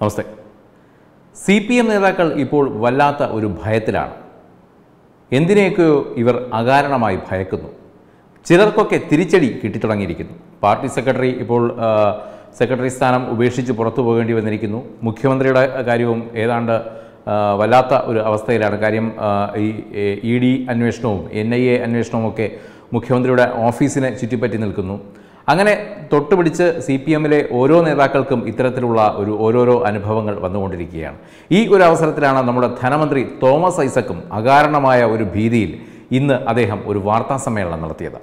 നമസ്തേ C P M നേതാക്കൾ ഇപ്പോൾ വല്ലാത്ത ഒരു ഭയത്തിലാണ് എന്തിനെയൊക്കെയോ ഇവർ അകാരണമായി ഭയക്കുന്നു ചിലർക്കൊക്കെ തിരിച്ചടി കിട്ടിത്തുടങ്ങിയിരിക്കുന്നു പാർട്ടി സെക്രട്ടറി ഇപ്പോൾ സെക്രട്ടറി സ്ഥാനം ഉപേക്ഷിച്ച് പുറത്തു പോകേണ്ടി വന്നിരിക്കുന്നു മുഖ്യമന്ത്രിയുടെ കാര്യവും ഏതാണ്ട് വല്ലാത്ത ഒരു അവസ്ഥയിലാണ് കാര്യം ഈ ഇ ഡി അന്വേഷണവും എൻ ഐ എ അന്വേഷണവും ഒക്കെ മുഖ്യമന്ത്രിയുടെ ഓഫീസിനെ ചുറ്റിപ്പറ്റി നിൽക്കുന്നു അങ്ങനെ തൊട്ടുപിടിച്ച് സി പി എമ്മിലെ ഓരോ നേതാക്കൾക്കും ഇത്തരത്തിലുള്ള ഒരു ഓരോരോ അനുഭവങ്ങൾ വന്നുകൊണ്ടിരിക്കുകയാണ് ഈ ഒരു അവസരത്തിലാണ് നമ്മുടെ ധനമന്ത്രി തോമസ് ഐസക്കും അകാരണമായ ഒരു ഭീതിയിൽ ഇന്ന് അദ്ദേഹം ഒരു വാർത്താ സമ്മേളനം നടത്തിയത്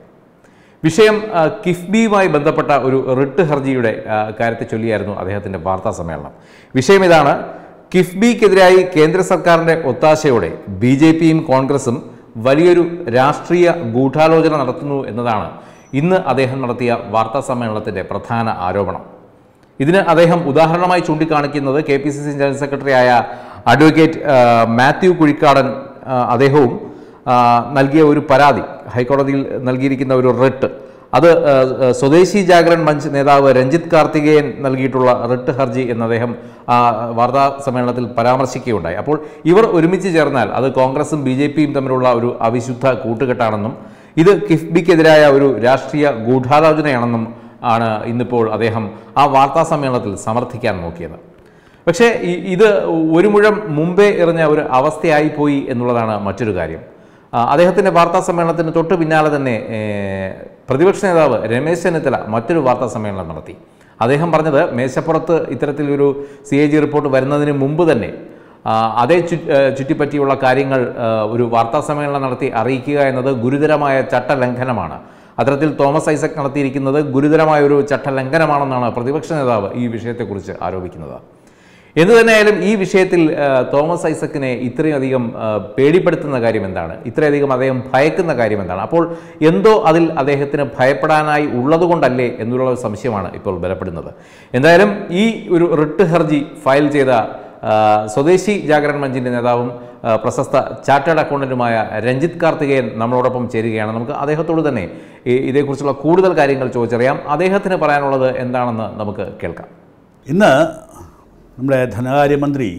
വിഷയം കിഫ്ബിയുമായി ബന്ധപ്പെട്ട ഒരു റിട്ട് ഹർജിയുടെ കാര്യത്തെ ചൊല്ലിയായിരുന്നു അദ്ദേഹത്തിൻ്റെ വാർത്താ സമ്മേളനം വിഷയം ഇതാണ് കിഫ്ബിക്കെതിരായി കേന്ദ്ര സർക്കാരിൻ്റെ ഒത്താശയോടെ ബി ജെ പിയും കോൺഗ്രസും വലിയൊരു രാഷ്ട്രീയ ഗൂഢാലോചന നടത്തുന്നു എന്നതാണ് ഇന്ന് അദ്ദേഹം നടത്തിയ വാർത്താ സമ്മേളനത്തിൻ്റെ പ്രധാന ആരോപണം ഇതിന് അദ്ദേഹം ഉദാഹരണമായി ചൂണ്ടിക്കാണിക്കുന്നത് K P C C general സെക്രട്ടറിയായ അഡ്വക്കേറ്റ് മാത്യു കുഴിക്കാടൻ അദ്ദേഹവും നൽകിയ ഒരു പരാതി ഹൈക്കോടതിയിൽ നൽകിയിരിക്കുന്ന ഒരു റിട്ട് അത് സ്വദേശി ജാഗരൻ മഞ്ച് നേതാവ് രഞ്ജിത്ത് കാർത്തികേയൻ നൽകിയിട്ടുള്ള റിട്ട് ഹർജി എന്ന് അദ്ദേഹം വാർത്താ സമ്മേളനത്തിൽ പരാമർശിക്കുകയുണ്ടായി അപ്പോൾ ഇവർ ഒരുമിച്ച് ചേർന്നാൽ അത് കോൺഗ്രസും ബി ജെ പിയും തമ്മിലുള്ള ഒരു അവിശുദ്ധ കൂട്ടുകെട്ടാണെന്നും ഇത് കിഫ്ബിക്കെതിരായ ഒരു രാഷ്ട്രീയ ഗൂഢാലോചനയാണെന്നും ആണ് ഇന്നിപ്പോൾ അദ്ദേഹം ആ വാർത്താ സമ്മേളനത്തിൽ സമർത്ഥിക്കാൻ നോക്കിയത് പക്ഷേ ഇത് ഒരു മുഴം മുമ്പേ എറിഞ്ഞ ഒരു അവസ്ഥയായിപ്പോയി എന്നുള്ളതാണ് മറ്റൊരു കാര്യം അദ്ദേഹത്തിൻ്റെ വാർത്താ സമ്മേളനത്തിന് തൊട്ട് പിന്നാലെ തന്നെ പ്രതിപക്ഷ നേതാവ് രമേശ് ചെന്നിത്തല മറ്റൊരു വാർത്താ സമ്മേളനം നടത്തി അദ്ദേഹം പറഞ്ഞത് മേശപ്പുറത്ത് ഇത്തരത്തിലൊരു സി എ ജി റിപ്പോർട്ട് വരുന്നതിന് മുമ്പ് തന്നെ അതേ ചുറ്റിപ്പറ്റിയുള്ള കാര്യങ്ങൾ ഒരു വാർത്താ സമ്മേളനം നടത്തി അറിയിക്കുക എന്നത് ഗുരുതരമായ ചട്ടലംഘനമാണ് അത്തരത്തിൽ തോമസ് ഐസക് നടത്തിയിരിക്കുന്നത് ഗുരുതരമായ ഒരു ചട്ടലംഘനമാണെന്നാണ് പ്രതിപക്ഷ നേതാവ് ഈ വിഷയത്തെക്കുറിച്ച് ആരോപിക്കുന്നത് എന്തു തന്നെയായാലും ഈ വിഷയത്തിൽ തോമസ് ഐസക്കിനെ ഇത്രയധികം പേടിപ്പെടുത്തുന്ന കാര്യം എന്താണ് ഇത്രയധികം അദ്ദേഹം ഭയക്കുന്ന കാര്യം എന്താണ് അപ്പോൾ എന്തോ അതിൽ അദ്ദേഹത്തിന് ഭയപ്പെടാനായി ഉള്ളതുകൊണ്ടല്ലേ എന്നുള്ള സംശയമാണ് ഇപ്പോൾ ബലപ്പെടുന്നത് എന്തായാലും ഈ ഒരു റിട്ട് ഹർജി ഫയൽ ചെയ്ത സ്വദേശി ജാഗരൺ മഞ്ചിൻ്റെ നേതാവും പ്രശസ്ത ചാർട്ടേഡ് അക്കൗണ്ടൻറ്റുമായ രഞ്ജിത്ത് കാർത്തികേയൻ നമ്മളോടൊപ്പം ചേരുകയാണ് നമുക്ക് അദ്ദേഹത്തോട് തന്നെ ഇതേക്കുറിച്ചുള്ള കൂടുതൽ കാര്യങ്ങൾ ചോദിച്ചറിയാം അദ്ദേഹത്തിന് പറയാനുള്ളത് എന്താണെന്ന് നമുക്ക് കേൾക്കാം ഇന്ന് നമ്മുടെ ധനകാര്യമന്ത്രി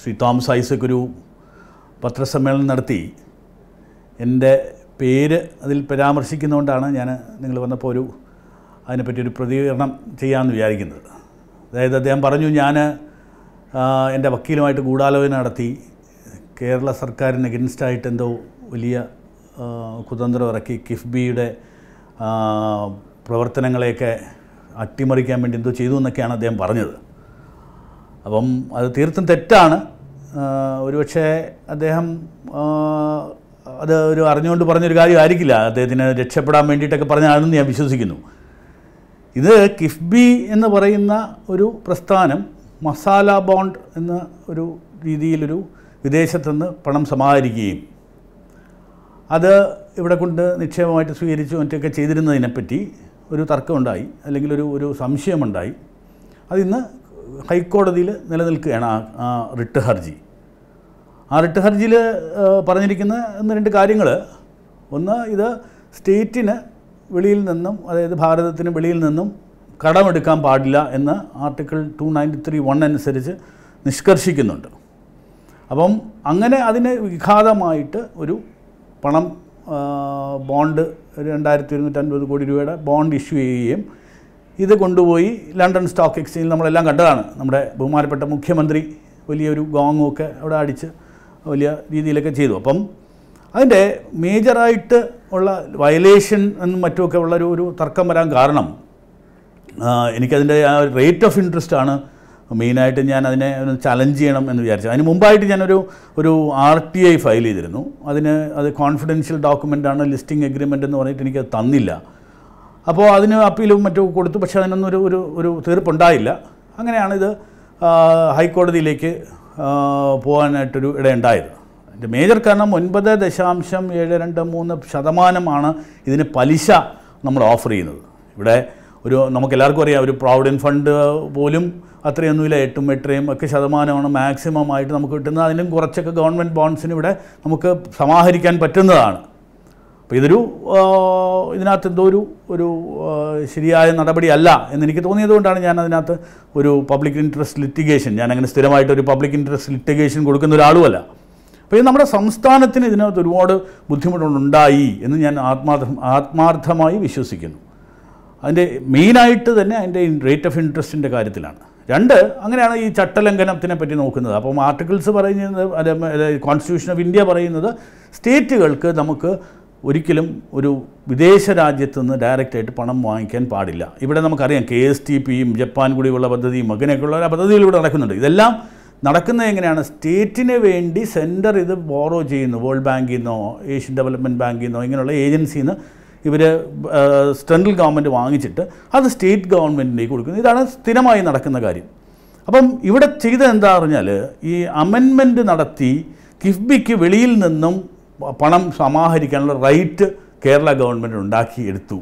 ശ്രീ തോമസ് ഐസക് ഒരു പത്രസമ്മേളനം നടത്തി എൻ്റെ പേര് അതിൽ പരാമർശിക്കുന്നതുകൊണ്ടാണ് ഞാൻ നിങ്ങൾ വന്നപ്പോൾ ഒരു അതിനെപ്പറ്റി ഒരു പ്രതികരണം ചെയ്യാമെന്ന് വിചാരിക്കുന്നത് അതായത് അദ്ദേഹം പറഞ്ഞു ഞാൻ എൻ്റെ വക്കീലുമായിട്ട് ഗൂഢാലോചന നടത്തി കേരള സർക്കാരിന് എഗൻസ്റ്റായിട്ട് എന്തോ വലിയ കുതന്ത്രം ഇറക്കി കിഫ്ബിയുടെ പ്രവർത്തനങ്ങളെയൊക്കെ അട്ടിമറിക്കാൻ വേണ്ടി എന്തോ ചെയ്തു എന്നൊക്കെയാണ് അദ്ദേഹം പറഞ്ഞത് അപ്പം അത് തീർത്തും തെറ്റാണ് ഒരുപക്ഷെ അദ്ദേഹം അത് ഒരു അറിഞ്ഞുകൊണ്ട് പറഞ്ഞൊരു കാര്യമായിരിക്കില്ല അദ്ദേഹത്തിന് രക്ഷപ്പെടാൻ വേണ്ടിയിട്ടൊക്കെ പറഞ്ഞാണെന്ന് ഞാൻ വിശ്വസിക്കുന്നു ഇത് കിഫ്ബി എന്ന് പറയുന്ന ഒരു പ്രസ്ഥാനം മസാല ബോണ്ട് എന്ന ഒരു രീതിയിലൊരു നിന്ന് പണം സമാഹരിക്കുകയും അത് ഇവിടെ കൊണ്ട് നിക്ഷേപമായിട്ട് സ്വീകരിച്ചു മറ്റൊക്കെ ചെയ്തിരുന്നതിനെപ്പറ്റി ഒരു തർക്കമുണ്ടായി അല്ലെങ്കിൽ ഒരു ഒരു സംശയമുണ്ടായി അതിന്ന് ഹൈക്കോടതിയിൽ നിലനിൽക്കുകയാണ് ആ റിട്ട് ഹർജി ആ റിട്ട് ഹർജിയിൽ പറഞ്ഞിരിക്കുന്ന ഒന്ന് രണ്ട് കാര്യങ്ങൾ ഒന്ന് ഇത് സ്റ്റേറ്റിന് വെളിയിൽ നിന്നും അതായത് ഭാരതത്തിന് വെളിയിൽ നിന്നും കടമെടുക്കാൻ പാടില്ല എന്ന് article two ninety three one അനുസരിച്ച് നിഷ്കർഷിക്കുന്നുണ്ട് അപ്പം അങ്ങനെ അതിനെ വിഘാതമായിട്ട് ഒരു പണം ബോണ്ട് രണ്ടായിരത്തി ഇരുന്നൂറ്റൻപത് കോടി രൂപയുടെ ബോണ്ട് ഇഷ്യൂ ചെയ്യുകയും ഇത് കൊണ്ടുപോയി ലണ്ടൻ സ്റ്റോക്ക് എക്സ്ചേഞ്ചിൽ നമ്മളെല്ലാം കണ്ടതാണ് നമ്മുടെ ബഹുമാനപ്പെട്ട മുഖ്യമന്ത്രി വലിയൊരു ഗോങ്ങൊക്കെ അവിടെ അടിച്ച് വലിയ രീതിയിലൊക്കെ ചെയ്തു അപ്പം അതിൻ്റെ മേജറായിട്ട് ഉള്ള വയലേഷൻ എന്നും മറ്റുമൊക്കെ ഉള്ള ഒരു തർക്കം വരാൻ കാരണം എനിക്കതിൻ്റെ ആ റേറ്റ് ഓഫ് ഇൻട്രസ്റ്റ് ആണ് മെയിനായിട്ട് ഞാൻ അതിനെ ഒന്ന് ചലഞ്ച് ചെയ്യണം എന്ന് വിചാരിച്ചു അതിന് മുമ്പായിട്ട് ഞാനൊരു ഒരു ആർ ടി ഐ ഫയൽ ചെയ്തിരുന്നു അതിന് അത് കോൺഫിഡൻഷ്യൽ ആണ് ലിസ്റ്റിംഗ് എഗ്രിമെൻ്റ് എന്ന് പറഞ്ഞിട്ട് എനിക്ക് തന്നില്ല അപ്പോൾ അതിന് അപ്പീലും മറ്റും കൊടുത്തു പക്ഷേ അതിനൊന്നും ഒരു ഒരു ഒരു തീർപ്പുണ്ടായില്ല അങ്ങനെയാണിത് ഹൈക്കോടതിയിലേക്ക് പോകാനായിട്ടൊരു ഇടയുണ്ടായത് അതിൻ്റെ മേജർ കാരണം ഒൻപത് ദശാംശം ഏഴ് രണ്ട് മൂന്ന് ശതമാനമാണ് ഇതിന് പലിശ നമ്മൾ ഓഫർ ചെയ്യുന്നത് ഇവിടെ ഒരു നമുക്കെല്ലാവർക്കും അറിയാം ഒരു പ്രോവിഡൻറ്റ് ഫണ്ട് പോലും അത്രയൊന്നുമില്ല എട്ടും എട്ടരയും ഒക്കെ ശതമാനമാണ് മാക്സിമം ആയിട്ട് നമുക്ക് കിട്ടുന്നത് അതിലും കുറച്ചൊക്കെ ഗവൺമെൻറ് ബോൺസിന് ഇവിടെ നമുക്ക് സമാഹരിക്കാൻ പറ്റുന്നതാണ് അപ്പോൾ ഇതൊരു ഇതിനകത്ത് എന്തോ ഒരു ഒരു ശരിയായ അല്ല എന്നെനിക്ക് തോന്നിയതുകൊണ്ടാണ് ഞാൻ അതിനകത്ത് ഒരു പബ്ലിക് ഇൻട്രസ്റ്റ് ലിറ്റിഗേഷൻ ഞാൻ അങ്ങനെ സ്ഥിരമായിട്ട് ഒരു പബ്ലിക് ഇൻട്രസ്റ്റ് ലിറ്റിഗേഷൻ കൊടുക്കുന്ന ഒരാളുമല്ല അപ്പോൾ ഇത് നമ്മുടെ സംസ്ഥാനത്തിന് ഇതിനകത്ത് ഒരുപാട് ബുദ്ധിമുട്ടുണ്ടായി എന്ന് ഞാൻ ആത്മാർത്ഥം ആത്മാർത്ഥമായി വിശ്വസിക്കുന്നു അതിൻ്റെ മെയിനായിട്ട് തന്നെ അതിൻ്റെ റേറ്റ് ഓഫ് ഇൻട്രസ്റ്റിൻ്റെ കാര്യത്തിലാണ് രണ്ട് അങ്ങനെയാണ് ഈ ചട്ടലംഘനത്തിനെ പറ്റി നോക്കുന്നത് അപ്പം ആർട്ടിക്കിൾസ് പറയുന്നത് കോൺസ്റ്റിറ്റ്യൂഷൻ ഓഫ് ഇന്ത്യ പറയുന്നത് സ്റ്റേറ്റുകൾക്ക് നമുക്ക് ഒരിക്കലും ഒരു വിദേശ രാജ്യത്തു നിന്ന് ഡയറക്റ്റായിട്ട് പണം വാങ്ങിക്കാൻ പാടില്ല ഇവിടെ നമുക്കറിയാം കെ എസ് ടി പിയും ജപ്പാൻ കൂടിയുള്ള പദ്ധതിയും അങ്ങനെയൊക്കെയുള്ള പദ്ധതികളിവിടെ നടക്കുന്നുണ്ട് ഇതെല്ലാം നടക്കുന്നത് എങ്ങനെയാണ് സ്റ്റേറ്റിന് വേണ്ടി സെൻറ്റർ ഇത് ബോറോ ചെയ്യുന്നു വേൾഡ് ബാങ്കിൽ നിന്നോ ഏഷ്യൻ ഡെവലപ്മെൻറ്റ് ബാങ്കിൽ നിന്നോ ഇങ്ങനെയുള്ള ഏജൻസിയിൽ നിന്ന് ഇവർ സെൻട്രൽ ഗവൺമെൻറ് വാങ്ങിച്ചിട്ട് അത് സ്റ്റേറ്റ് ഗവൺമെൻറ്റിലേക്ക് കൊടുക്കുന്നു ഇതാണ് സ്ഥിരമായി നടക്കുന്ന കാര്യം അപ്പം ഇവിടെ ചെയ്ത എന്താ പറഞ്ഞാൽ ഈ അമെൻമെൻറ്റ് നടത്തി കിഫ്ബിക്ക് വെളിയിൽ നിന്നും പണം സമാഹരിക്കാനുള്ള റൈറ്റ് കേരള ഗവൺമെൻറ് എടുത്തു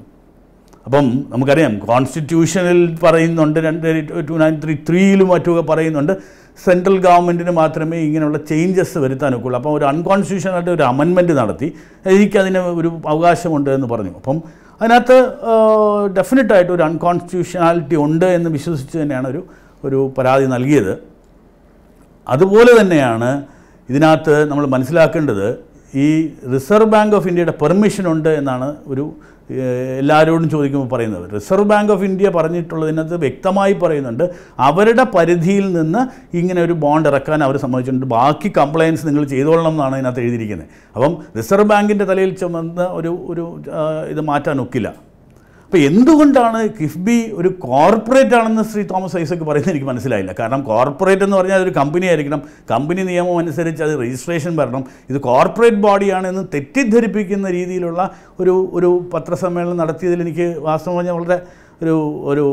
അപ്പം നമുക്കറിയാം കോൺസ്റ്റിറ്റ്യൂഷനിൽ പറയുന്നുണ്ട് രണ്ട് ടു നയൻ ത്രീ ത്രീയിലും മറ്റുമൊക്കെ പറയുന്നുണ്ട് സെൻട്രൽ ഗവൺമെൻറ്റിന് മാത്രമേ ഇങ്ങനെയുള്ള ചേഞ്ചസ് വരുത്താനൊക്കെയുള്ളൂ അപ്പോൾ ഒരു അൺകോൺസ്റ്റിറ്റ്യൂഷനായിട്ട് ഒരു അമെൻമെൻറ്റ് നടത്തി എനിക്കതിന് ഒരു അവകാശമുണ്ട് എന്ന് പറഞ്ഞു അപ്പം അതിനകത്ത് ഡെഫിനറ്റായിട്ട് ഒരു അൺകോൺസ്റ്റിറ്റ്യൂഷനാലിറ്റി ഉണ്ട് എന്ന് വിശ്വസിച്ച് തന്നെയാണ് ഒരു ഒരു പരാതി നൽകിയത് അതുപോലെ തന്നെയാണ് ഇതിനകത്ത് നമ്മൾ മനസ്സിലാക്കേണ്ടത് ഈ റിസർവ് ബാങ്ക് ഓഫ് ഇന്ത്യയുടെ പെർമിഷൻ ഉണ്ട് എന്നാണ് ഒരു എല്ലാവരോടും ചോദിക്കുമ്പോൾ പറയുന്നത് റിസർവ് ബാങ്ക് ഓഫ് ഇന്ത്യ പറഞ്ഞിട്ടുള്ളതിനകത്ത് വ്യക്തമായി പറയുന്നുണ്ട് അവരുടെ പരിധിയിൽ നിന്ന് ഇങ്ങനെ ഒരു ബോണ്ട് ഇറക്കാൻ അവർ സമ്മതിച്ചിട്ടുണ്ട് ബാക്കി കംപ്ലയൻസ് നിങ്ങൾ ചെയ്തോളണം എന്നാണ് ഇതിനകത്ത് എഴുതിയിരിക്കുന്നത് അപ്പം റിസർവ് ബാങ്കിൻ്റെ തലയിൽ ചുമന്ന് ഒരു ഒരു ഇത് മാറ്റാൻ ഒക്കില്ല അപ്പോൾ എന്തുകൊണ്ടാണ് കിഫ്ബി ഒരു കോർപ്പറേറ്റ് ആണെന്ന് ശ്രീ തോമസ് ഐസക്ക് പറയുന്നത് എനിക്ക് മനസ്സിലായില്ല കാരണം കോർപ്പറേറ്റ് എന്ന് പറഞ്ഞാൽ അതൊരു കമ്പനി ആയിരിക്കണം കമ്പനി നിയമം അനുസരിച്ച് അത് രജിസ്ട്രേഷൻ വരണം ഇത് കോർപ്പറേറ്റ് ബോഡിയാണെന്ന് തെറ്റിദ്ധരിപ്പിക്കുന്ന രീതിയിലുള്ള ഒരു ഒരു പത്രസമ്മേളനം നടത്തിയതിൽ എനിക്ക് വാസ്തവം പറഞ്ഞാൽ വളരെ ഒരു ഒരു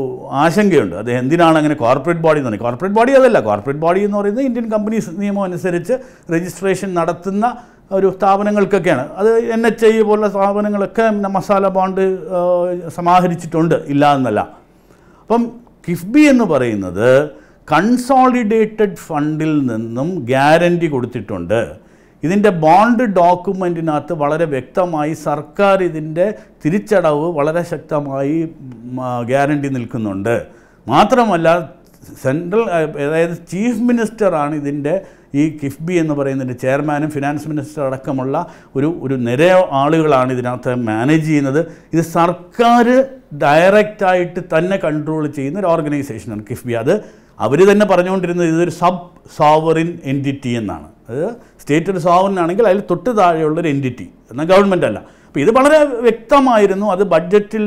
ആശങ്കയുണ്ട് അത് എന്തിനാണ് അങ്ങനെ കോർപ്പറേറ്റ് ബോഡി എന്ന് പറയുന്നത് കോർപ്പറേറ്റ് ബോഡി അതല്ല കോർപ്പറേറ്റ് ബോഡി എന്ന് പറയുന്നത് ഇന്ത്യൻ കമ്പനീസ് നിയമം അനുസരിച്ച് രജിസ്ട്രേഷൻ നടത്തുന്ന ഒരു സ്ഥാപനങ്ങൾക്കൊക്കെയാണ് അത് എൻ എച്ച് ഐ പോലുള്ള സ്ഥാപനങ്ങളൊക്കെ മസാല ബോണ്ട് സമാഹരിച്ചിട്ടുണ്ട് ഇല്ല എന്നല്ല അപ്പം കിഫ്ബി എന്ന് പറയുന്നത് കൺസോളിഡേറ്റഡ് ഫണ്ടിൽ നിന്നും ഗ്യാരൻറ്റി കൊടുത്തിട്ടുണ്ട് ഇതിൻ്റെ ബോണ്ട് ഡോക്യുമെൻറ്റിനകത്ത് വളരെ വ്യക്തമായി സർക്കാർ ഇതിൻ്റെ തിരിച്ചടവ് വളരെ ശക്തമായി ഗ്യാരണ്ടി നിൽക്കുന്നുണ്ട് മാത്രമല്ല സെൻട്രൽ അതായത് ചീഫ് മിനിസ്റ്ററാണ് ഇതിൻ്റെ ഈ കിഫ്ബി എന്ന് പറയുന്നതിൻ്റെ ചെയർമാനും ഫിനാൻസ് മിനിസ്റ്റർ അടക്കമുള്ള ഒരു ഒരു നിര ആളുകളാണ് ഇതിനകത്ത് മാനേജ് ചെയ്യുന്നത് ഇത് സർക്കാർ ഡയറക്റ്റായിട്ട് തന്നെ കൺട്രോൾ ചെയ്യുന്ന ഒരു ഓർഗനൈസേഷനാണ് കിഫ്ബി അത് അവർ തന്നെ പറഞ്ഞുകൊണ്ടിരുന്നത് ഇതൊരു സബ് സോവറിൻ എൻറ്റിറ്റി എന്നാണ് അത് സ്റ്റേറ്റ് ഒരു സോവറിൻ ആണെങ്കിൽ അതിൽ തൊട്ട് ഒരു എൻറ്റിറ്റി എന്നാൽ ഗവൺമെൻറ് അല്ല അപ്പോൾ ഇത് വളരെ വ്യക്തമായിരുന്നു അത് ബഡ്ജറ്റിൽ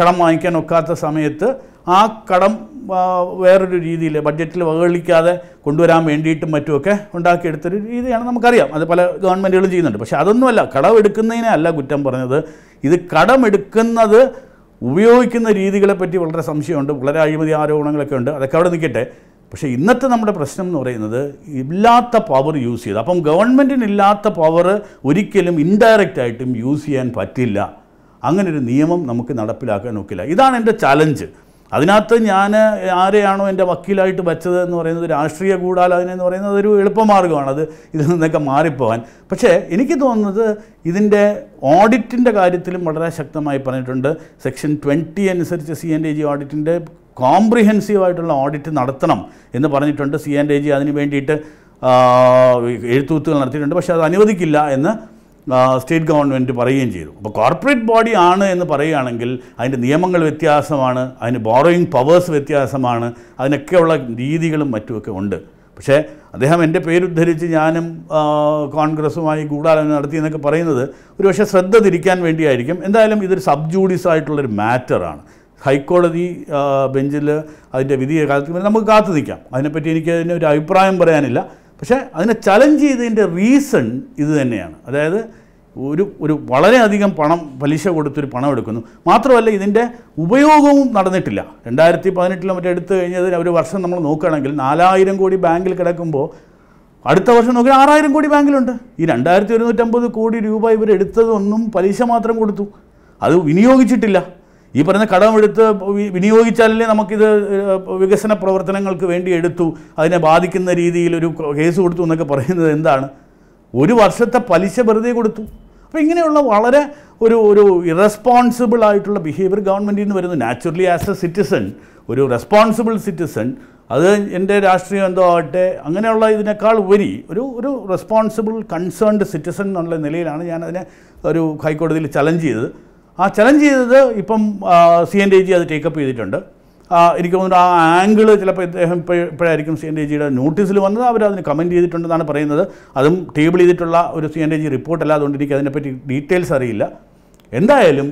കടം വാങ്ങിക്കാൻ ഒക്കാത്ത സമയത്ത് ആ കടം വേറൊരു രീതിയിൽ ബഡ്ജറ്റിൽ വകളിക്കാതെ കൊണ്ടുവരാൻ വേണ്ടിയിട്ടും മറ്റുമൊക്കെ ഉണ്ടാക്കിയെടുത്തൊരു രീതിയാണ് നമുക്കറിയാം അത് പല ഗവൺമെൻറ്റുകളും ചെയ്യുന്നുണ്ട് പക്ഷേ അതൊന്നുമല്ല കടമെടുക്കുന്നതിനെ അല്ല കുറ്റം പറഞ്ഞത് ഇത് കടമെടുക്കുന്നത് ഉപയോഗിക്കുന്ന രീതികളെപ്പറ്റി വളരെ സംശയമുണ്ട് വളരെ അഴിമതി ആരോപണങ്ങളൊക്കെ ഉണ്ട് അതൊക്കെ അവിടെ നിൽക്കട്ടെ പക്ഷേ ഇന്നത്തെ നമ്മുടെ പ്രശ്നം എന്ന് പറയുന്നത് ഇല്ലാത്ത പവർ യൂസ് ചെയ്ത് അപ്പം ഗവൺമെൻറ്റിനില്ലാത്ത പവർ ഒരിക്കലും ഇൻഡയറക്റ്റ് ആയിട്ടും യൂസ് ചെയ്യാൻ പറ്റില്ല അങ്ങനൊരു നിയമം നമുക്ക് നടപ്പിലാക്കാൻ നോക്കില്ല ഇതാണ് എൻ്റെ ചലഞ്ച് അതിനകത്ത് ഞാൻ ആരെയാണോ എൻ്റെ വക്കീലായിട്ട് വച്ചത് എന്ന് പറയുന്നത് രാഷ്ട്രീയ ഗൂഢാലോചന എന്ന് പറയുന്നത് ഒരു എളുപ്പമാർഗ്ഗമാണ് അത് ഇതിൽ നിന്നൊക്കെ മാറിപ്പോകാൻ പക്ഷേ എനിക്ക് തോന്നുന്നത് ഇതിൻ്റെ ഓഡിറ്റിൻ്റെ കാര്യത്തിലും വളരെ ശക്തമായി പറഞ്ഞിട്ടുണ്ട് സെക്ഷൻ ട്വൻറ്റി അനുസരിച്ച് സി എൻ ഡി ജി ഓഡിറ്റിൻ്റെ കോംപ്രിഹെൻസീവായിട്ടുള്ള ഓഡിറ്റ് നടത്തണം എന്ന് പറഞ്ഞിട്ടുണ്ട് സി എൻ ഡി ജി അതിന് വേണ്ടിയിട്ട് എഴുത്തൂത്തുകൾ നടത്തിയിട്ടുണ്ട് പക്ഷേ അത് അനുവദിക്കില്ല എന്ന് സ്റ്റേറ്റ് ഗവൺമെൻറ് പറയുകയും ചെയ്തു അപ്പോൾ കോർപ്പറേറ്റ് ബോഡി ആണ് എന്ന് പറയുകയാണെങ്കിൽ അതിൻ്റെ നിയമങ്ങൾ വ്യത്യാസമാണ് അതിന് ബോറോയിങ് പവേഴ്സ് വ്യത്യാസമാണ് അതിനൊക്കെയുള്ള രീതികളും മറ്റുമൊക്കെ ഉണ്ട് പക്ഷേ അദ്ദേഹം എൻ്റെ പേരുദ്ധരിച്ച് ഞാനും കോൺഗ്രസ്സുമായി ഗൂഢാലോചന നടത്തി എന്നൊക്കെ പറയുന്നത് ഒരുപക്ഷെ ശ്രദ്ധ തിരിക്കാൻ വേണ്ടിയായിരിക്കും എന്തായാലും ഇതൊരു സബ് ജൂഡീസ് ആയിട്ടുള്ളൊരു മാറ്ററാണ് ഹൈക്കോടതി ബെഞ്ചിൽ അതിൻ്റെ വിധിയെ കാലത്ത് നമുക്ക് കാത്തു നിൽക്കാം അതിനെപ്പറ്റി എനിക്ക് അതിന് ഒരു അഭിപ്രായം പറയാനില്ല പക്ഷേ അതിനെ ചലഞ്ച് ചെയ്തതിൻ്റെ റീസൺ ഇത് തന്നെയാണ് അതായത് ഒരു ഒരു വളരെയധികം പണം പലിശ കൊടുത്തൊരു പണം എടുക്കുന്നു മാത്രമല്ല ഇതിൻ്റെ ഉപയോഗവും നടന്നിട്ടില്ല രണ്ടായിരത്തി പതിനെട്ടിലും മറ്റേ എടുത്തു കഴിഞ്ഞതിന് ഒരു വർഷം നമ്മൾ നോക്കുകയാണെങ്കിൽ നാലായിരം കോടി ബാങ്കിൽ കിടക്കുമ്പോൾ അടുത്ത വർഷം നോക്കി ആറായിരം കോടി ബാങ്കിലുണ്ട് ഈ രണ്ടായിരത്തി ഒരുന്നൂറ്റമ്പത് കോടി രൂപ ഇവരെടുത്തതൊന്നും പലിശ മാത്രം കൊടുത്തു അത് വിനിയോഗിച്ചിട്ടില്ല ഈ പറയുന്ന എടുത്ത് വിനിയോഗിച്ചാലല്ലേ നമുക്കിത് വികസന പ്രവർത്തനങ്ങൾക്ക് വേണ്ടി എടുത്തു അതിനെ ബാധിക്കുന്ന രീതിയിൽ ഒരു കേസ് കൊടുത്തു എന്നൊക്കെ പറയുന്നത് എന്താണ് ഒരു വർഷത്തെ പലിശ വെറുതെ കൊടുത്തു അപ്പോൾ ഇങ്ങനെയുള്ള വളരെ ഒരു ഒരു ഇറസ്പോൺസിബിൾ ആയിട്ടുള്ള ബിഹേവിയർ ഗവൺമെൻറ്റിൽ നിന്ന് വരുന്നു നാച്ചുറലി ആസ് എ സിറ്റിസൺ ഒരു റെസ്പോൺസിബിൾ സിറ്റിസൺ അത് എൻ്റെ രാഷ്ട്രീയം എന്തോ ആവട്ടെ അങ്ങനെയുള്ള ഇതിനേക്കാൾ ഉപരി ഒരു ഒരു റെസ്പോൺസിബിൾ കൺസേൺഡ് സിറ്റിസൺ എന്നുള്ള നിലയിലാണ് ഞാനതിനെ ഒരു ഹൈക്കോടതിയിൽ ചലഞ്ച് ചെയ്തത് ആ ചലഞ്ച് ചെയ്തത് ഇപ്പം സി എൻ ഡി ജി അത് ടേക്കപ്പ് ചെയ്തിട്ടുണ്ട് എനിക്ക് തോന്നുന്നു ആ ആംഗിൾ ചിലപ്പോൾ ഇദ്ദേഹം ഇപ്പോഴായിരിക്കും സി എൻ ഡി ജിയുടെ നോട്ടീസിൽ വന്നത് അവർ അതിന് കമൻറ്റ് ചെയ്തിട്ടുണ്ടെന്നാണ് പറയുന്നത് അതും ടേബിൾ ചെയ്തിട്ടുള്ള ഒരു സി എൻ ഡി ജി റിപ്പോർട്ടല്ല അതുകൊണ്ട് എനിക്ക് അതിനെപ്പറ്റി ഡീറ്റെയിൽസ് അറിയില്ല എന്തായാലും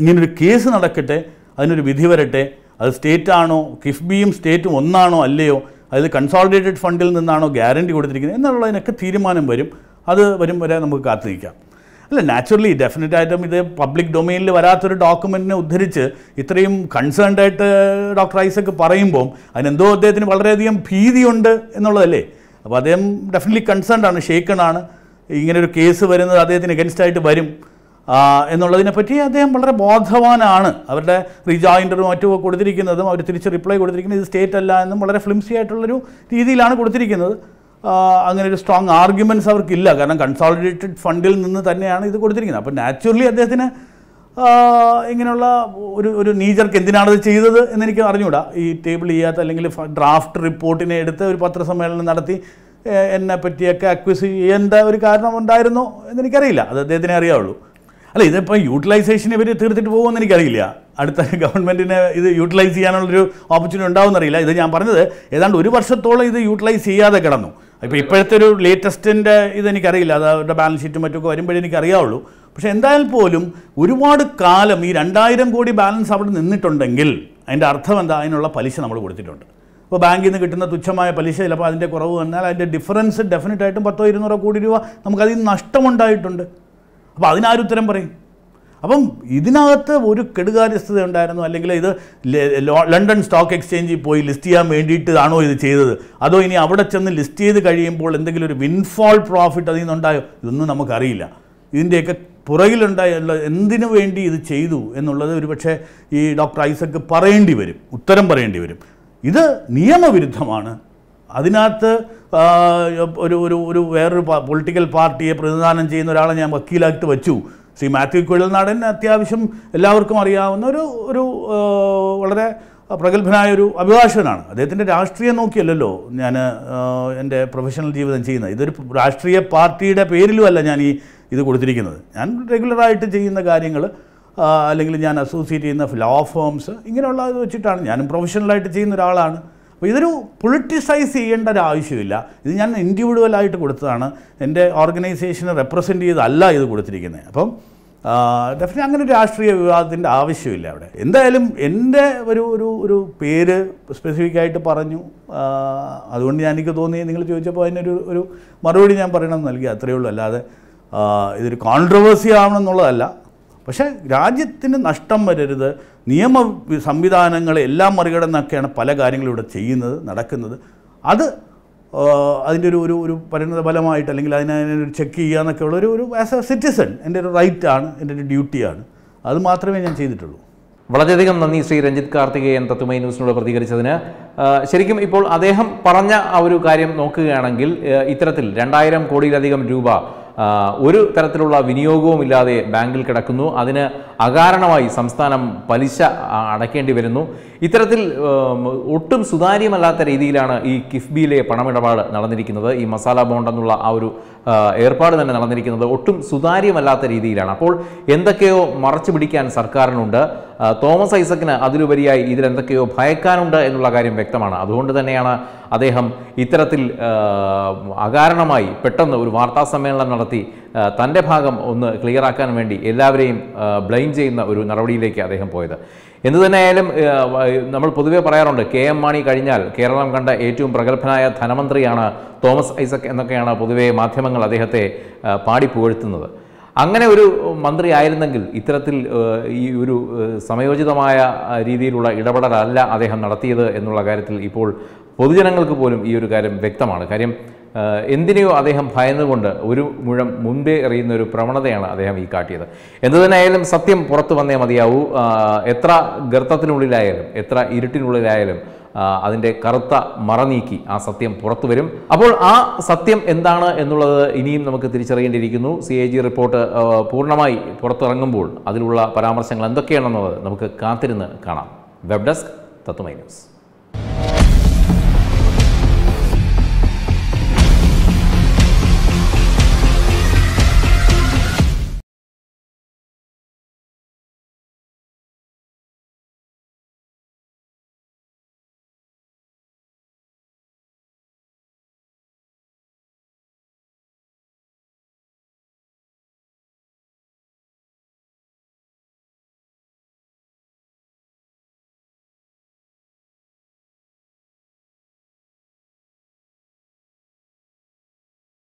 ഇങ്ങനൊരു കേസ് നടക്കട്ടെ അതിനൊരു വിധി വരട്ടെ അത് സ്റ്റേറ്റ് ആണോ കിഫ്ബിയും സ്റ്റേറ്റും ഒന്നാണോ അല്ലയോ അതായത് കൺസോളിഡേറ്റഡ് ഫണ്ടിൽ നിന്നാണോ ഗ്യാരണ്ടി കൊടുത്തിരിക്കുന്നത് എന്നുള്ളതിനൊക്കെ തീരുമാനം വരും അത് വരും വരെ നമുക്ക് കാത്തിരിക്കാം അല്ല നാച്ചുറലി ഡെഫിനറ്റ് ആയിട്ടും ഇത് പബ്ലിക് ഡൊമൈനിൽ വരാത്തൊരു ഡോക്യുമെൻറ്റിനെ ഉദ്ധരിച്ച് ഇത്രയും കൺസേൺഡായിട്ട് ഡോക്ടർ ഐസക്ക് പറയുമ്പോൾ അതിനെന്തോ അദ്ദേഹത്തിന് വളരെയധികം ഭീതിയുണ്ട് എന്നുള്ളതല്ലേ അപ്പോൾ അദ്ദേഹം ഡെഫിനറ്റ്ലി കൺസേൺഡ് ആണ് ഷേക്കൺ ആണ് ഇങ്ങനൊരു കേസ് വരുന്നത് അദ്ദേഹത്തിന് എഗൻസ്റ്റ് ആയിട്ട് വരും എന്നുള്ളതിനെ പറ്റി അദ്ദേഹം വളരെ ബോധവാനാണ് അവരുടെ റിജോയിൻ്ററും മറ്റുമൊക്കെ കൊടുത്തിരിക്കുന്നതും അവർ തിരിച്ച് റിപ്ലൈ കൊടുത്തിരിക്കുന്നത് ഇത് സ്റ്റേറ്റ് അല്ല എന്നും വളരെ ഫ്ലിംസി ആയിട്ടുള്ളൊരു രീതിയിലാണ് കൊടുത്തിരിക്കുന്നത് അങ്ങനെ ഒരു സ്ട്രോങ് ആർഗ്യുമെൻറ്റ്സ് അവർക്കില്ല കാരണം കൺസോളിഡേറ്റഡ് ഫണ്ടിൽ നിന്ന് തന്നെയാണ് ഇത് കൊടുത്തിരിക്കുന്നത് അപ്പോൾ നാച്ചുറലി അദ്ദേഹത്തിന് ഇങ്ങനെയുള്ള ഒരു ഒരു നീജർക്ക് എന്തിനാണത് ചെയ്തത് എന്നെനിക്ക് അറിഞ്ഞുകൂടാ ഈ ടേബിൾ ചെയ്യാത്ത അല്ലെങ്കിൽ ഡ്രാഫ്റ്റ് റിപ്പോർട്ടിനെ എടുത്ത് ഒരു പത്രസമ്മേളനം നടത്തി എന്നെ പറ്റിയൊക്കെ അക്വസ് ചെയ്യേണ്ട ഒരു കാരണം ഉണ്ടായിരുന്നോ എന്നെനിക്കറിയില്ല അത് അദ്ദേഹത്തിനെ അറിയാവുള്ളൂ അല്ല ഇതിപ്പോൾ യൂട്ടിലൈസേഷൻ ഇവർ തീർത്തിട്ട് പോകുമെന്ന് എനിക്കറിയില്ല അടുത്ത ഗവൺമെൻറ്റിന് ഇത് യൂട്ടിലൈസ് ചെയ്യാനുള്ളൊരു ഓപ്പർച്യൂണിറ്റി ഉണ്ടാവുമെന്നറിയില്ല ഇത് ഞാൻ പറഞ്ഞത് ഏതാണ്ട് ഒരു വർഷത്തോളം ഇത് യൂട്ടിലൈസ് ചെയ്യാതെ കിടന്നു ഇപ്പോൾ ഇപ്പോഴത്തെ ഒരു ലേറ്റസ്റ്റിൻ്റെ ഇതെനിക്കറിയില്ല അത് അവരുടെ ബാലൻസ് ഷീറ്റും മറ്റൊക്കെ വരുമ്പോഴേ എനിക്കറിയാവുള്ളൂ പക്ഷേ എന്തായാലും പോലും ഒരുപാട് കാലം ഈ രണ്ടായിരം കോടി ബാലൻസ് അവിടെ നിന്നിട്ടുണ്ടെങ്കിൽ അതിൻ്റെ അർത്ഥം എന്താ അതിനുള്ള പലിശ നമ്മൾ കൊടുത്തിട്ടുണ്ട് ഇപ്പോൾ ബാങ്കിൽ നിന്ന് കിട്ടുന്ന തുച്ഛമായ പലിശ ചിലപ്പോൾ അതിൻ്റെ കുറവ് വന്നാൽ അതിൻ്റെ ഡിഫറൻസ് ഡെഫിനറ്റായിട്ടും പത്തോ ഇരുന്നൂറോ കോടി രൂപ നമുക്കതിൽ നഷ്ടമുണ്ടായിട്ടുണ്ട് അപ്പോൾ അതിനാരുത്തരം പറയും അപ്പം ഇതിനകത്ത് ഒരു കെടുകാര്യസ്ഥത ഉണ്ടായിരുന്നു അല്ലെങ്കിൽ ഇത് ലണ്ടൻ സ്റ്റോക്ക് എക്സ്ചേഞ്ചിൽ പോയി ലിസ്റ്റ് ചെയ്യാൻ വേണ്ടിയിട്ടാണോ ഇത് ചെയ്തത് അതോ ഇനി അവിടെ ചെന്ന് ലിസ്റ്റ് ചെയ്ത് കഴിയുമ്പോൾ എന്തെങ്കിലും ഒരു വിൻഫോൾ പ്രോഫിറ്റ് അതിൽ നിന്നുണ്ടായോ ഇതൊന്നും നമുക്കറിയില്ല ഇതിൻ്റെയൊക്കെ പുറകിലുണ്ടായുള്ള എന്തിനു വേണ്ടി ഇത് ചെയ്തു എന്നുള്ളത് പക്ഷേ ഈ ഡോക്ടർ ഐസക്ക് പറയേണ്ടി വരും ഉത്തരം പറയേണ്ടി വരും ഇത് നിയമവിരുദ്ധമാണ് അതിനകത്ത് ഒരു ഒരു ഒരു വേറൊരു പൊളിറ്റിക്കൽ പാർട്ടിയെ പ്രതിനിധാനം ചെയ്യുന്ന ഒരാളെ ഞാൻ വക്കീലാക്കി വെച്ചു ശ്രീ മാത്യു കുഴൽനാടൻ അത്യാവശ്യം എല്ലാവർക്കും അറിയാവുന്ന ഒരു ഒരു വളരെ പ്രഗത്ഭനായ ഒരു അഭിഭാഷകനാണ് അദ്ദേഹത്തിൻ്റെ രാഷ്ട്രീയം നോക്കിയല്ലല്ലോ ഞാൻ എൻ്റെ പ്രൊഫഷണൽ ജീവിതം ചെയ്യുന്നത് ഇതൊരു രാഷ്ട്രീയ പാർട്ടിയുടെ പേരിലുമല്ല ഞാൻ ഈ ഇത് കൊടുത്തിരിക്കുന്നത് ഞാൻ റെഗുലറായിട്ട് ചെയ്യുന്ന കാര്യങ്ങൾ അല്ലെങ്കിൽ ഞാൻ അസോസിയേറ്റ് ചെയ്യുന്ന ലോ ഫോംസ് ഇങ്ങനെയുള്ള ഇത് വെച്ചിട്ടാണ് ഞാനും പ്രൊഫഷണലായിട്ട് ചെയ്യുന്ന ഒരാളാണ് അപ്പോൾ ഇതൊരു പൊളിറ്റിസൈസ് ചെയ്യേണ്ട ഒരു ആവശ്യമില്ല ഇത് ഞാൻ ഇൻഡിവിജ്വലായിട്ട് കൊടുത്തതാണ് എൻ്റെ ഓർഗനൈസേഷനെ റെപ്രസെൻ്റ് ചെയ്തല്ല ഇത് കൊടുത്തിരിക്കുന്നത് അപ്പം ഡെഫിനറ്റ് അങ്ങനെ ഒരു രാഷ്ട്രീയ വിവാദത്തിൻ്റെ ആവശ്യമില്ല അവിടെ എന്തായാലും എൻ്റെ ഒരു ഒരു ഒരു പേര് സ്പെസിഫിക് ആയിട്ട് പറഞ്ഞു അതുകൊണ്ട് ഞാൻ എനിക്ക് തോന്നി നിങ്ങൾ ചോദിച്ചപ്പോൾ അതിനൊരു ഒരു മറുപടി ഞാൻ പറയണമെന്ന് നൽകി അത്രയേ ഉള്ളൂ അല്ലാതെ ഇതൊരു കോൺട്രവേഴ്സി ആവണമെന്നുള്ളതല്ല പക്ഷേ രാജ്യത്തിന് നഷ്ടം വരരുത് നിയമ സംവിധാനങ്ങളെ എല്ലാം മറികടന്നൊക്കെയാണ് പല കാര്യങ്ങളും ഇവിടെ ചെയ്യുന്നത് നടക്കുന്നത് അത് അതിൻ്റെ ഒരു ഒരു പരിണത ഫലമായിട്ട് അല്ലെങ്കിൽ അതിനെ ഒരു ചെക്ക് ചെയ്യുക എന്നൊക്കെ ഉള്ള ഒരു ഒരു ആസ് എ സിറ്റിസൺ എൻ്റെ ഒരു റൈറ്റാണ് എൻ്റെ ഒരു ഡ്യൂട്ടിയാണ് അത് മാത്രമേ ഞാൻ ചെയ്തിട്ടുള്ളൂ വളരെയധികം നന്ദി ശ്രീ രഞ്ജിത്ത് കാർത്തികേയൻ തത്വമൈ ന്യൂസിനോട് പ്രതികരിച്ചതിന് ശരിക്കും ഇപ്പോൾ അദ്ദേഹം പറഞ്ഞ ആ ഒരു കാര്യം നോക്കുകയാണെങ്കിൽ ഇത്തരത്തിൽ രണ്ടായിരം കോടിയിലധികം രൂപ ഒരു തരത്തിലുള്ള വിനിയോഗവും ഇല്ലാതെ ബാങ്കിൽ കിടക്കുന്നു അതിന് അകാരണമായി സംസ്ഥാനം പലിശ അടയ്ക്കേണ്ടി വരുന്നു ഇത്തരത്തിൽ ഒട്ടും സുതാര്യമല്ലാത്ത രീതിയിലാണ് ഈ കിഫ്ബിയിലെ പണമിടപാട് നടന്നിരിക്കുന്നത് ഈ മസാല ബോണ്ട് എന്നുള്ള ആ ഒരു ഏർപ്പാട് തന്നെ നടന്നിരിക്കുന്നത് ഒട്ടും സുതാര്യമല്ലാത്ത രീതിയിലാണ് അപ്പോൾ എന്തൊക്കെയോ മറച്ചു പിടിക്കാൻ സർക്കാരിനുണ്ട് തോമസ് ഐസക്കിന് അതിലുപരിയായി ഇതിലെന്തൊക്കെയോ ഭയക്കാനുണ്ട് എന്നുള്ള കാര്യം വ്യക്തമാണ് അതുകൊണ്ട് തന്നെയാണ് അദ്ദേഹം ഇത്തരത്തിൽ അകാരണമായി പെട്ടെന്ന് ഒരു വാർത്താ സമ്മേളനം നടത്തി തൻ്റെ ഭാഗം ഒന്ന് ക്ലിയറാക്കാൻ വേണ്ടി എല്ലാവരെയും ബ്ലെയിം ചെയ്യുന്ന ഒരു നടപടിയിലേക്ക് അദ്ദേഹം പോയത് എന്തു തന്നെയായാലും നമ്മൾ പൊതുവേ പറയാറുണ്ട് കെ എം മാണി കഴിഞ്ഞാൽ കേരളം കണ്ട ഏറ്റവും പ്രഗത്ഭനായ ധനമന്ത്രിയാണ് തോമസ് ഐസക് എന്നൊക്കെയാണ് പൊതുവേ മാധ്യമങ്ങൾ അദ്ദേഹത്തെ പാടി പുകഴ്ത്തുന്നത് അങ്ങനെ ഒരു മന്ത്രി ആയിരുന്നെങ്കിൽ ഇത്തരത്തിൽ ഈ ഒരു സമയോചിതമായ രീതിയിലുള്ള ഇടപെടലല്ല അദ്ദേഹം നടത്തിയത് എന്നുള്ള കാര്യത്തിൽ ഇപ്പോൾ പൊതുജനങ്ങൾക്ക് പോലും ഈ ഒരു കാര്യം വ്യക്തമാണ് കാര്യം എന്തിനെയോ അദ്ദേഹം ഭയന്നുകൊണ്ട് ഒരു മുഴം മുൻപേ എറിയുന്ന ഒരു പ്രവണതയാണ് അദ്ദേഹം ഈ കാട്ടിയത് എന്തു സത്യം പുറത്തു വന്നേ മതിയാവൂ എത്ര ഗർത്തത്തിനുള്ളിലായാലും എത്ര ഇരുട്ടിനുള്ളിലായാലും അതിൻ്റെ കറുത്ത മറനീക്കി ആ സത്യം പുറത്തു വരും അപ്പോൾ ആ സത്യം എന്താണ് എന്നുള്ളത് ഇനിയും നമുക്ക് തിരിച്ചറിയേണ്ടിയിരിക്കുന്നു സി എ ജി റിപ്പോർട്ട് പൂർണ്ണമായി പുറത്തിറങ്ങുമ്പോൾ അതിലുള്ള പരാമർശങ്ങൾ എന്തൊക്കെയാണെന്നുള്ളത് നമുക്ക് കാത്തിരുന്ന് കാണാം വെബ് ഡെസ്ക് തത്വമൈ ന്യൂസ്